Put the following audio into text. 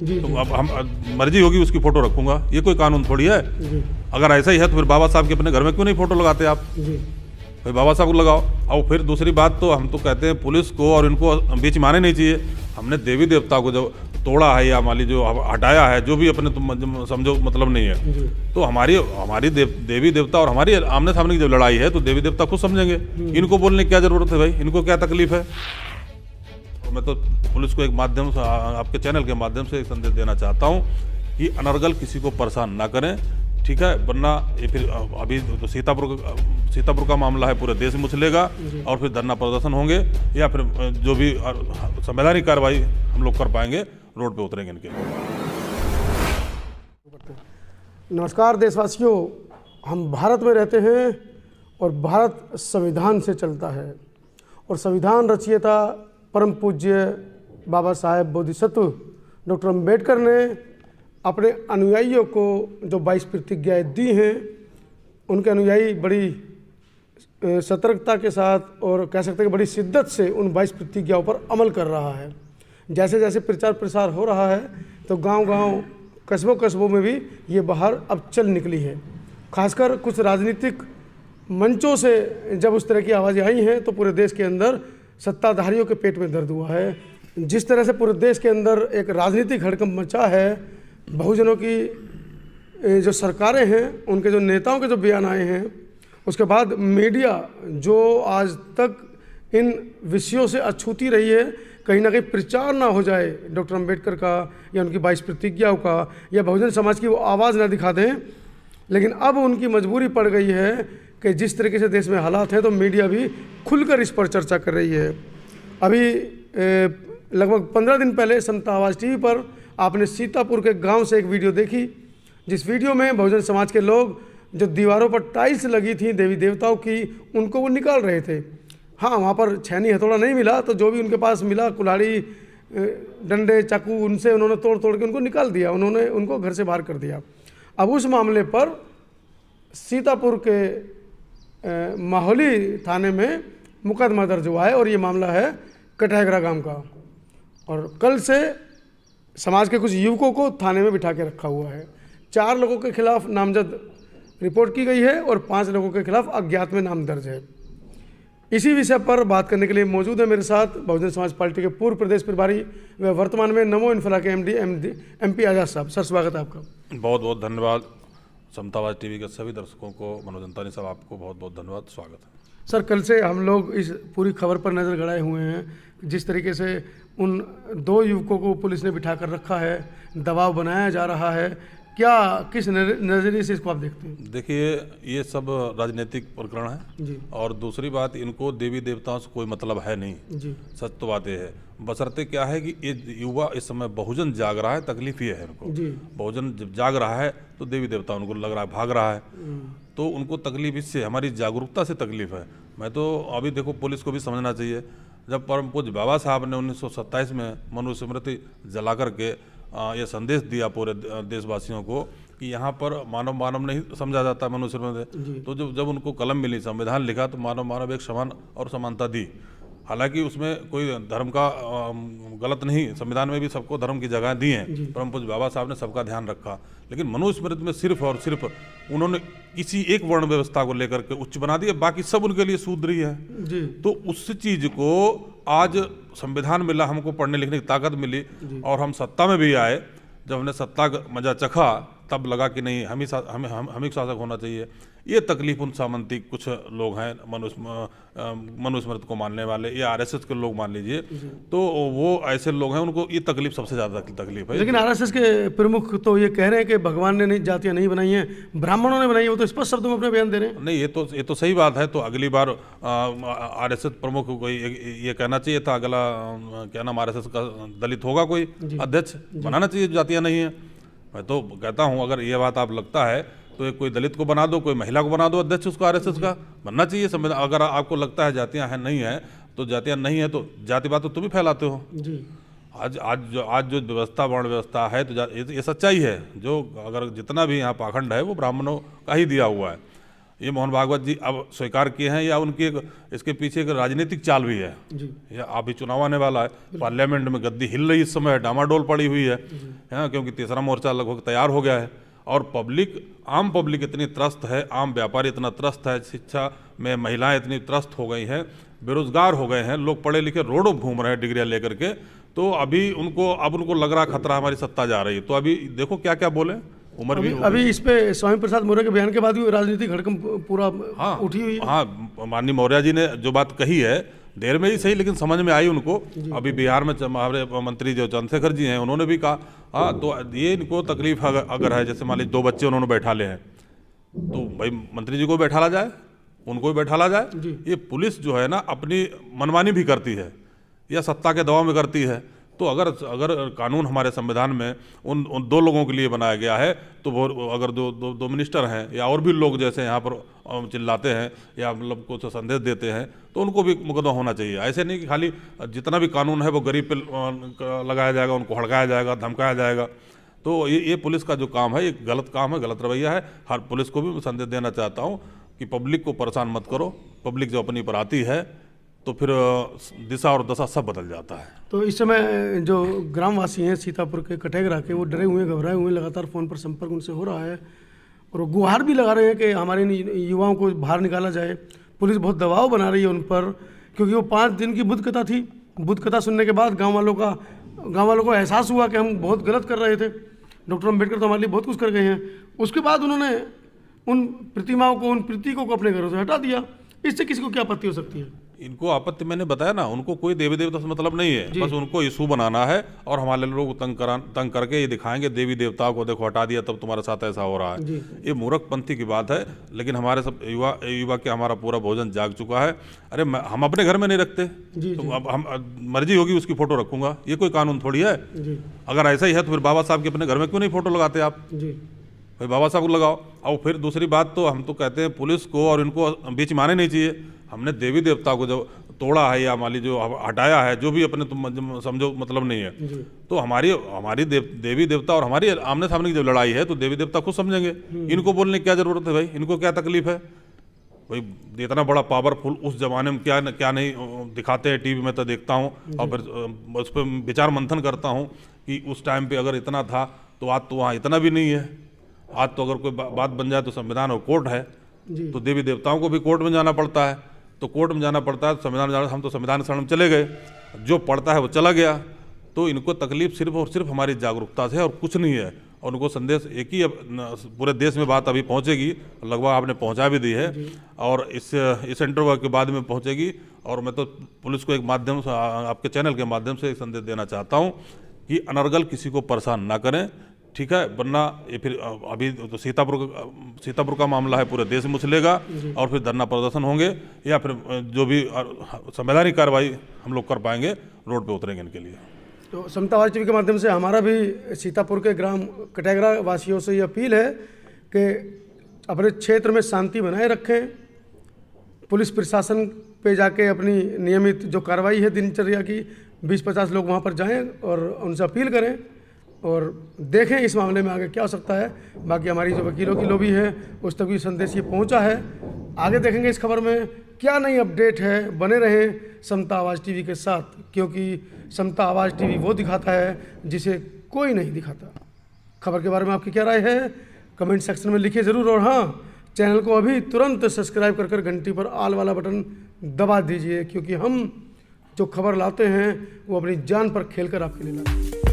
तो अब हम मर्जी होगी उसकी फोटो रखूंगा ये कोई कानून थोड़ी है अगर ऐसा ही है तो फिर बाबा साहब के अपने घर में क्यों नहीं फोटो लगाते आप भाई बाबा साहब को लगाओ और फिर दूसरी बात तो हम तो कहते हैं पुलिस को और इनको बीच माने नहीं चाहिए हमने देवी देवता को जब तोड़ा है या हमारी जो हटाया है जो भी अपने तो समझो मतलब नहीं है तो हमारी हमारी देव, देवी देवता और हमारी आमने सामने की जब लड़ाई है तो देवी देवता खुद समझेंगे इनको बोलने की क्या जरूरत है भाई इनको क्या तकलीफ है मैं तो पुलिस को एक माध्यम से आपके चैनल के माध्यम से एक संदेश देना चाहता हूँ कि अनर्गल किसी को परेशान ना करें ठीक है वरना ये फिर अभी तो, तो सीतापुर सीतापुर का मामला है पूरे देश में उछलेगा और फिर धरना प्रदर्शन होंगे या फिर जो भी संवैधानिक कार्रवाई हम लोग कर पाएंगे रोड पे उतरेंगे इनके नमस्कार देशवासियों हम भारत में रहते हैं और भारत संविधान से चलता है और संविधान रचियता परम पूज्य बाबा साहेब बोधिसत्व डॉक्टर अम्बेडकर ने अपने अनुयायियों को जो बाईस प्रतिज्ञाएँ दी हैं उनके अनुयायी बड़ी सतर्कता के साथ और कह सकते हैं कि बड़ी शिद्दत से उन बाईस प्रतिज्ञाओं पर अमल कर रहा है जैसे जैसे प्रचार प्रसार हो रहा है तो गांव-गांव कस्बों कस्बों में भी ये बाहर अब चल निकली है खासकर कुछ राजनीतिक मंचों से जब उस तरह की आवाज़ें आई हैं तो पूरे देश के अंदर सत्ताधारियों के पेट में दर्द हुआ है जिस तरह से पूरे देश के अंदर एक राजनीतिक हड़कंप मचा है बहुजनों की जो सरकारें हैं उनके जो नेताओं के जो बयान आए हैं उसके बाद मीडिया जो आज तक इन विषयों से अछूती रही है कहीं ना कहीं प्रचार ना हो जाए डॉक्टर अंबेडकर का या उनकी बाईस प्रतिज्ञाओं का या बहुजन समाज की वो आवाज़ ना दिखा दें लेकिन अब उनकी मजबूरी पड़ गई है कि जिस तरीके से देश में हालात हैं तो मीडिया भी खुलकर इस पर चर्चा कर रही है अभी लगभग पंद्रह दिन पहले समता आवाज़ टीवी पर आपने सीतापुर के गांव से एक वीडियो देखी जिस वीडियो में बहुजन समाज के लोग जो दीवारों पर टाइल्स लगी थी देवी देवताओं की उनको वो निकाल रहे थे हाँ वहाँ पर छैनी हथौड़ा नहीं मिला तो जो भी उनके पास मिला कुल्हाड़ी डंडे चाकू उनसे उन्होंने तोड़ तोड़ के उनको निकाल दिया उन्होंने उनको घर से बाहर कर दिया अब उस मामले पर सीतापुर के माहौली थाने में मुकदमा दर्ज हुआ है और ये मामला है कटहगरा गांव का और कल से समाज के कुछ युवकों को थाने में बिठा के रखा हुआ है चार लोगों के खिलाफ नामजद रिपोर्ट की गई है और पांच लोगों के खिलाफ अज्ञात में नाम दर्ज है इसी विषय पर बात करने के लिए मौजूद है मेरे साथ बहुजन समाज पार्टी के पूर्व प्रदेश प्रभारी व वर्तमान में नमो इन्फ्रा के एम एम पी आजाद साहब सर स्वागत है आपका बहुत बहुत धन्यवाद समतावाद टीवी के सभी दर्शकों को मनोज अंतानी साहब आपको बहुत बहुत धन्यवाद स्वागत है सर कल से हम लोग इस पूरी खबर पर नज़र गड़ाए हुए हैं जिस तरीके से उन दो युवकों को पुलिस ने बिठा कर रखा है दबाव बनाया जा रहा है क्या किस नज़रिए से इसको आप देखते हैं देखिए ये सब राजनीतिक प्रकरण है जी और दूसरी बात इनको देवी देवताओं से कोई मतलब है नहीं जी सच तो बात यह है बसरते क्या है कि ये युवा इस समय बहुजन जाग रहा है तकलीफ ये है इनको बहुजन जब जाग रहा है तो देवी देवता उनको लग रहा है भाग रहा है हम्म। तो उनको तकलीफ इससे हमारी जागरूकता से तकलीफ है मैं तो अभी देखो पुलिस को भी समझना चाहिए जब परम पूज बाबा साहब ने उन्नीस में मनुस्मृति जला करके यह संदेश दिया पूरे देशवासियों को कि यहाँ पर मानव मानव नहीं समझा जाता मनुष्य में तो जब जब उनको कलम मिली संविधान लिखा तो मानव मानव एक समान और समानता दी हालांकि उसमें कोई धर्म का गलत नहीं संविधान में भी सबको धर्म की जगह दी है परम पुज बाबा साहब ने सबका ध्यान रखा लेकिन मनुस्मृति में सिर्फ और सिर्फ उन्होंने किसी एक वर्ण व्यवस्था को लेकर के उच्च बना दिया बाकी सब उनके लिए सूद्री है तो उस चीज को आज संविधान मिला हमको पढ़ने लिखने की ताकत मिली और हम सत्ता में भी आए जब हमने सत्ता का मजा चखा तब लगा कि नहीं हम ही हम हम ही शासक होना चाहिए ये तकलीफ उन सामंती कुछ लोग हैं मनुस्म मनुस्मृत को मानने वाले या आरएसएस के लोग मान लीजिए तो वो ऐसे लोग हैं उनको ये तकलीफ सबसे ज़्यादा तकलीफ है लेकिन आरएसएस के प्रमुख तो ये कह रहे हैं कि भगवान ने नहीं जातियाँ नहीं बनाई हैं ब्राह्मणों ने बनाई है वो तो स्पष्ट शब्दों में अपने बयान दे रहे हैं नहीं ये तो ये तो सही बात है तो अगली बार आर एस प्रमुख को ये कहना चाहिए था अगला क्या नाम आर का दलित होगा कोई अध्यक्ष बनाना चाहिए जातियाँ नहीं है मैं तो कहता हूँ अगर ये बात आप लगता है तो एक कोई दलित को बना दो कोई महिला को बना दो अध्यक्ष उसको आरएसएस का बनना चाहिए संविधान अगर आपको लगता है जातियाँ हैं नहीं है तो जातियाँ नहीं है तो जातिवाद तो तुम ही फैलाते हो आज आज जो आज जो व्यवस्था वर्ण व्यवस्था है तो ये, ये सच्चाई है जो अगर जितना भी यहाँ पाखंड है वो ब्राह्मणों का ही दिया हुआ है ये मोहन भागवत जी अब स्वीकार किए हैं या उनकी एक इसके पीछे एक राजनीतिक चाल भी है या अभी चुनाव आने वाला है पार्लियामेंट में गद्दी हिल रही इस समय डामाडोल पड़ी हुई है हाँ, क्योंकि तीसरा मोर्चा लगभग तैयार हो गया है और पब्लिक आम पब्लिक इतनी त्रस्त है आम व्यापारी इतना त्रस्त है शिक्षा में महिलाएं इतनी त्रस्त हो गई हैं बेरोजगार हो गए हैं लोग पढ़े लिखे रोडों घूम रहे हैं डिग्रियाँ लेकर के तो अभी उनको अब उनको लग रहा खतरा हमारी सत्ता जा रही है तो अभी देखो क्या क्या बोले उम्र भी अभी इस पे स्वामी प्रसाद मौर्य के बयान के बाद भी राजनीतिक हड़कम पूरा हाँ, उठी हुई हाँ माननीय मौर्य जी ने जो बात कही है देर में ही सही लेकिन समझ में आई उनको अभी बिहार में हमारे मंत्री जो चंद्रशेखर जी हैं उन्होंने भी कहा हाँ तो ये इनको तकलीफ अगर, अगर है जैसे मान लीजिए दो बच्चे उन्होंने बैठा ले हैं तो भाई मंत्री जी को बैठा ला जाए उनको भी बैठा ला जाए ये पुलिस जो है ना अपनी मनमानी भी करती है या सत्ता के दबाव में करती है तो अगर अगर कानून हमारे संविधान में उन उन दो लोगों के लिए बनाया गया है तो वो अगर दो दो, दो मिनिस्टर हैं या और भी लोग जैसे यहाँ पर चिल्लाते हैं या मतलब कुछ संदेश देते हैं तो उनको भी मुकदमा होना चाहिए ऐसे नहीं कि खाली जितना भी कानून है वो गरीब पे लगाया जाएगा उनको हड़काया जाएगा धमकाया जाएगा तो ये ये पुलिस का जो काम है ये गलत काम है गलत रवैया है हर पुलिस को भी मैं संदेश देना चाहता हूँ कि पब्लिक को परेशान मत करो पब्लिक जो अपनी पर आती है तो फिर दिशा और दशा सब बदल जाता है तो इस समय जो ग्रामवासी हैं सीतापुर के कटेगरा के वो डरे हुए घबराए हुए लगातार फ़ोन पर संपर्क उनसे हो रहा है और गुहार भी लगा रहे हैं कि हमारे युवाओं को बाहर निकाला जाए पुलिस बहुत दबाव बना रही है उन पर क्योंकि वो पाँच दिन की बुद्ध कथा थी बुद्ध कथा सुनने के बाद गाँव वालों का गाँव वालों को एहसास हुआ कि हम बहुत गलत कर रहे थे डॉक्टर अम्बेडकर तो हमारे लिए बहुत कुछ कर गए हैं उसके बाद उन्होंने उन प्रतिमाओं को उन प्रतीकों को अपने घरों से हटा दिया इससे किसी को क्या आपत्ति हो सकती है इनको आपत्ति मैंने बताया ना उनको कोई देवी देवता से मतलब नहीं है बस उनको इशू बनाना है और हमारे लोग तंग करा तंग करके ये दिखाएंगे देवी देवताओं को देखो हटा दिया तब तुम्हारे साथ ऐसा हो रहा है ये मूर्खपंथी की बात है लेकिन हमारे सब युवा युवा के हमारा पूरा भोजन जाग चुका है अरे हम अपने घर में नहीं रखते तो अब हम मर्जी होगी उसकी फोटो रखूंगा ये कोई कानून थोड़ी है अगर ऐसा ही है तो फिर बाबा साहब के अपने घर में क्यों नहीं फोटो लगाते आप फिर बाबा साहब को लगाओ और फिर दूसरी बात तो हम तो कहते हैं पुलिस को और इनको बीच माने नहीं चाहिए हमने देवी देवता को जब तोड़ा है या माली जो हटाया है जो भी अपने तुम समझो मतलब नहीं है तो हमारी हमारी देव, देवी देवता और हमारी आमने सामने की जब लड़ाई है तो देवी देवता खुद समझेंगे हम्म। इनको बोलने की क्या जरूरत है भाई इनको क्या तकलीफ है भाई इतना बड़ा पावरफुल उस जमाने में क्या क्या नहीं दिखाते हैं टीवी में तो देखता हूँ और फिर उस पर विचार मंथन करता हूँ कि उस टाइम पे अगर इतना था तो आज तो वहाँ इतना भी नहीं है आज तो अगर कोई बात बन जाए तो संविधान और कोर्ट है तो देवी देवताओं को भी कोर्ट में जाना पड़ता है तो कोर्ट में जाना पड़ता है तो संविधान जाना हम तो संविधान शरण चले गए जो पढ़ता है वो चला गया तो इनको तकलीफ सिर्फ और सिर्फ हमारी जागरूकता से और कुछ नहीं है और उनको संदेश एक ही पूरे देश में बात अभी पहुंचेगी लगभग आपने पहुंचा भी दी है और इस इस इंटरव्यू के बाद में पहुंचेगी और मैं तो पुलिस को एक माध्यम से आपके चैनल के माध्यम से एक संदेश देना चाहता हूं कि अनर्गल किसी को परेशान ना करें ठीक है वरना ये फिर अभी तो सीतापुर सीतापुर का मामला है पूरे देश में उछलेगा और फिर धरना प्रदर्शन होंगे या फिर जो भी संवैधानिक कार्रवाई हम लोग कर पाएंगे रोड पे उतरेंगे इनके लिए तो समता वाज टीवी के माध्यम से हमारा भी सीतापुर के ग्राम कटैगरा वासियों से ये अपील है कि अपने क्षेत्र में शांति बनाए रखें पुलिस प्रशासन पे जाके अपनी नियमित जो कार्रवाई है दिनचर्या की बीस पचास लोग वहाँ पर जाएँ और उनसे अपील करें और देखें इस मामले में आगे क्या हो सकता है बाकी हमारी जो वकीलों की लोबी है उस तक भी संदेश ये पहुंचा है आगे देखेंगे इस खबर में क्या नई अपडेट है बने रहें समता आवाज़ टीवी के साथ क्योंकि समता आवाज़ टीवी वो दिखाता है जिसे कोई नहीं दिखाता खबर के बारे में आपकी क्या राय है कमेंट सेक्शन में लिखिए ज़रूर और हाँ चैनल को अभी तुरंत सब्सक्राइब कर कर घंटी पर आल वाला बटन दबा दीजिए क्योंकि हम जो खबर लाते हैं वो अपनी जान पर खेल कर आपके लिए लाते हैं